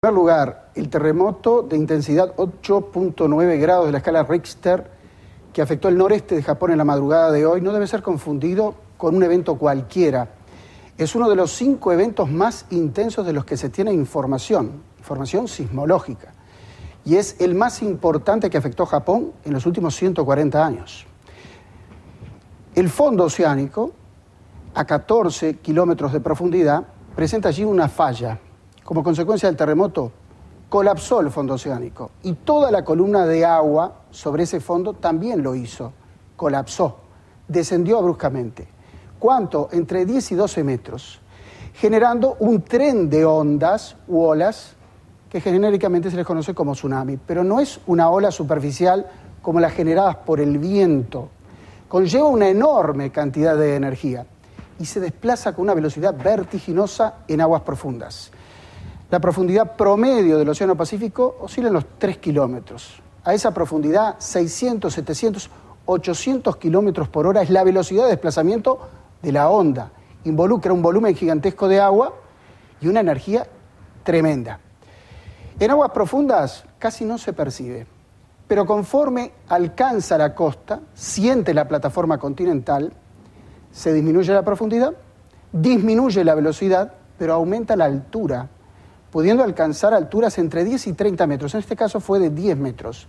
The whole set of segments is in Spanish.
En primer lugar, el terremoto de intensidad 8.9 grados de la escala Richter que afectó el noreste de Japón en la madrugada de hoy no debe ser confundido con un evento cualquiera. Es uno de los cinco eventos más intensos de los que se tiene información, información sismológica, y es el más importante que afectó Japón en los últimos 140 años. El fondo oceánico, a 14 kilómetros de profundidad, presenta allí una falla como consecuencia del terremoto, colapsó el fondo oceánico y toda la columna de agua sobre ese fondo también lo hizo, colapsó, descendió bruscamente. ¿Cuánto? Entre 10 y 12 metros, generando un tren de ondas u olas que genéricamente se les conoce como tsunami, pero no es una ola superficial como las generadas por el viento. Conlleva una enorme cantidad de energía y se desplaza con una velocidad vertiginosa en aguas profundas. La profundidad promedio del Océano Pacífico oscila en los 3 kilómetros. A esa profundidad, 600, 700, 800 kilómetros por hora es la velocidad de desplazamiento de la onda. Involucra un volumen gigantesco de agua y una energía tremenda. En aguas profundas casi no se percibe, pero conforme alcanza la costa, siente la plataforma continental, se disminuye la profundidad, disminuye la velocidad, pero aumenta la altura pudiendo alcanzar alturas entre 10 y 30 metros. En este caso fue de 10 metros.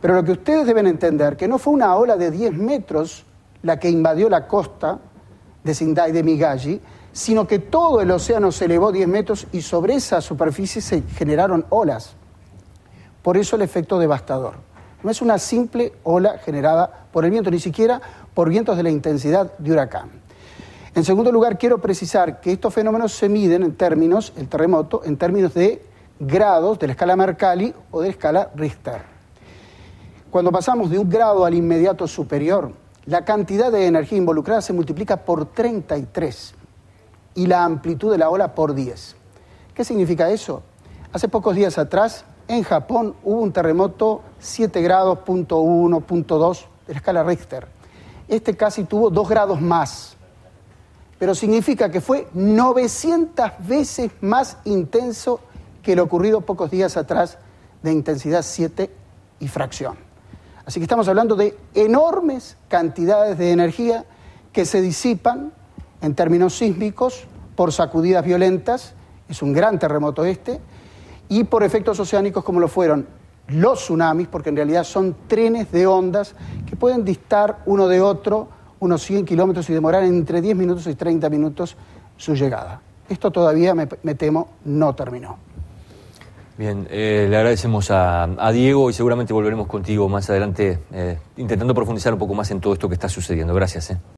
Pero lo que ustedes deben entender, que no fue una ola de 10 metros la que invadió la costa de Sindai de Migalli, sino que todo el océano se elevó 10 metros y sobre esa superficie se generaron olas. Por eso el efecto devastador. No es una simple ola generada por el viento, ni siquiera por vientos de la intensidad de huracán. En segundo lugar, quiero precisar que estos fenómenos se miden en términos, el terremoto, en términos de grados de la escala Mercalli o de la escala Richter. Cuando pasamos de un grado al inmediato superior, la cantidad de energía involucrada se multiplica por 33 y la amplitud de la ola por 10. ¿Qué significa eso? Hace pocos días atrás, en Japón, hubo un terremoto 7 grados, punto 1, punto 2 de la escala Richter. Este casi tuvo dos grados más pero significa que fue 900 veces más intenso que lo ocurrido pocos días atrás de intensidad 7 y fracción. Así que estamos hablando de enormes cantidades de energía que se disipan en términos sísmicos por sacudidas violentas, es un gran terremoto este, y por efectos oceánicos como lo fueron los tsunamis, porque en realidad son trenes de ondas que pueden distar uno de otro unos 100 kilómetros y demorar entre 10 minutos y 30 minutos su llegada. Esto todavía, me, temo, no terminó. Bien, eh, le agradecemos a, Diego y seguramente volveremos contigo más adelante, eh, intentando profundizar un poco más en todo esto que está sucediendo. Gracias. Eh.